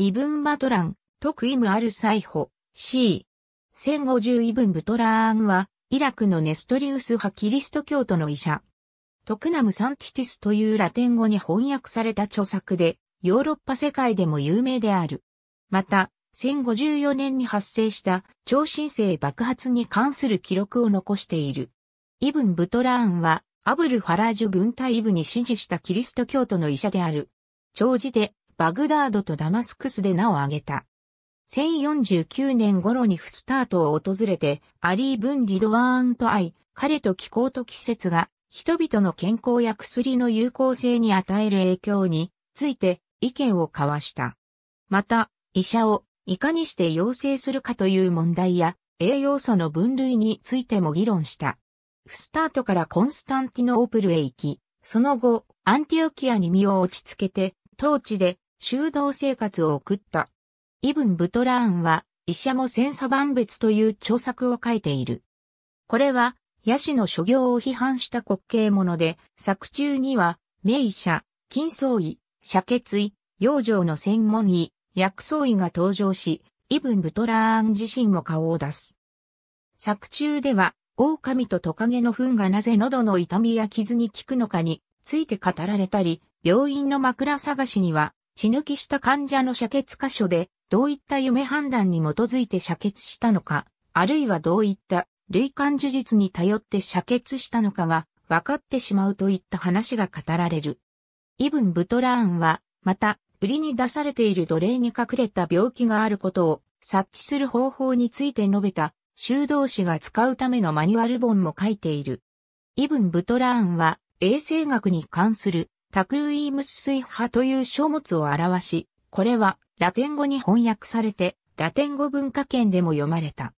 イブン・バトラン、特イム・アル・サイホ、C。1050イブン・ブトラーンは、イラクのネストリウス派キリスト教徒の医者。トクナム・サンティティスというラテン語に翻訳された著作で、ヨーロッパ世界でも有名である。また、1054年に発生した超新星爆発に関する記録を残している。イブン・ブトラーンは、アブル・ファラージュ軍隊ブに支持したキリスト教徒の医者である。長寿で、バグダードとダマスクスで名を挙げた。1049年頃にフスタートを訪れて、アリー・ブン・リドワーンと会い、彼と気候と季節が、人々の健康や薬の有効性に与える影響について意見を交わした。また、医者をいかにして養成するかという問題や、栄養素の分類についても議論した。フスタートからコンスタンティノープルへ行き、その後、アンティオキアに身を落ち着けて、当地で修道生活を送った。イブン・ブトラーンは、医者も千差万別という著作を書いている。これは、ヤシの諸行を批判した滑稽者で、作中には、名医者、金相医、射血医、養生の専門医、薬草医が登場し、イブン・ブトラーン自身も顔を出す。作中では、狼とトカゲの糞がなぜ喉の痛みや傷に効くのかについて語られたり、病院の枕探しには、血抜きした患者の射血箇所で、どういった夢判断に基づいて射血したのか、あるいはどういった類間呪術に頼って射血したのかが分かってしまうといった話が語られる。イブン・ブトラーンは、また、売りに出されている奴隷に隠れた病気があることを察知する方法について述べた修道士が使うためのマニュアル本も書いている。イブン・ブトラーンは衛生学に関するタクーイムス水派という書物を表し、これはラテン語に翻訳されて、ラテン語文化圏でも読まれた。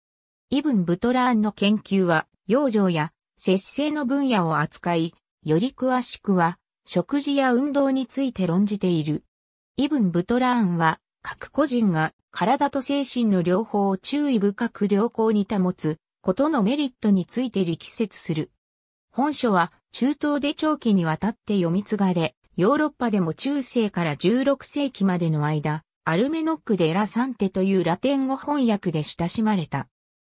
イブン・ブトラーンの研究は、養生や節制の分野を扱い、より詳しくは、食事や運動について論じている。イブン・ブトラーンは、各個人が体と精神の両方を注意深く良好に保つことのメリットについて力説する。本書は中東で長期にわたって読み継がれ、ヨーロッパでも中世から16世紀までの間、アルメノックでラサンテというラテン語翻訳で親しまれた。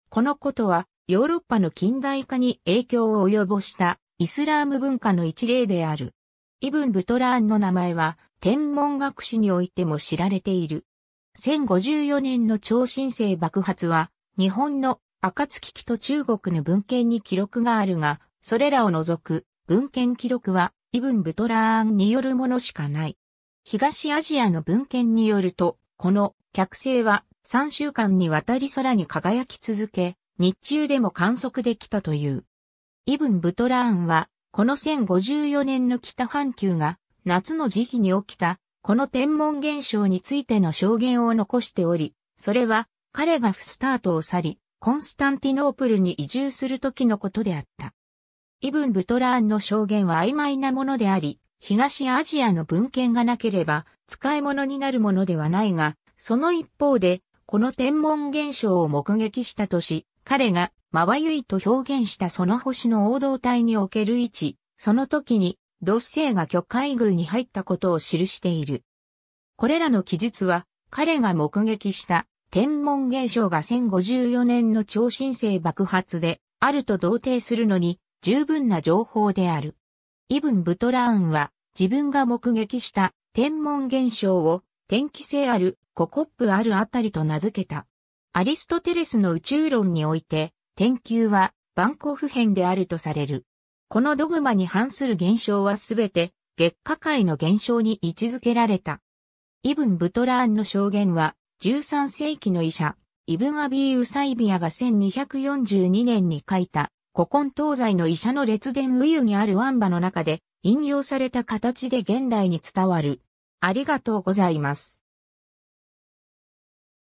このことは、ヨーロッパの近代化に影響を及ぼしたイスラーム文化の一例である。イブン・ブトラーンの名前は、天文学史においても知られている。1054年の超新星爆発は、日本の暁期と中国の文献に記録があるが、それらを除く文献記録はイブン・ブトラーンによるものしかない。東アジアの文献によると、この客星は3週間にわたり空に輝き続け、日中でも観測できたという。イブン・ブトラーンは、この1054年の北半球が夏の時期に起きた、この天文現象についての証言を残しており、それは彼がフスタートを去り、コンスタンティノープルに移住する時のことであった。イブン・ブトラーンの証言は曖昧なものであり、東アジアの文献がなければ使い物になるものではないが、その一方で、この天文現象を目撃したとし、彼がまばゆいと表現したその星の王道体における位置、その時に、ドッセイが巨海軍に入ったことを記している。これらの記述は、彼が目撃した天文現象が1054年の超新星爆発であると同定するのに、十分な情報である。イブン・ブトラーンは自分が目撃した天文現象を天気性あるココップあるあたりと名付けた。アリストテレスの宇宙論において天球は万古不変であるとされる。このドグマに反する現象はすべて月下界の現象に位置づけられた。イブン・ブトラーンの証言は13世紀の医者、イブン・アビー・ウサイビアが1242年に書いた古今東西の医者の列伝右ユにあるワンバの中で引用された形で現代に伝わる。ありがとうございます。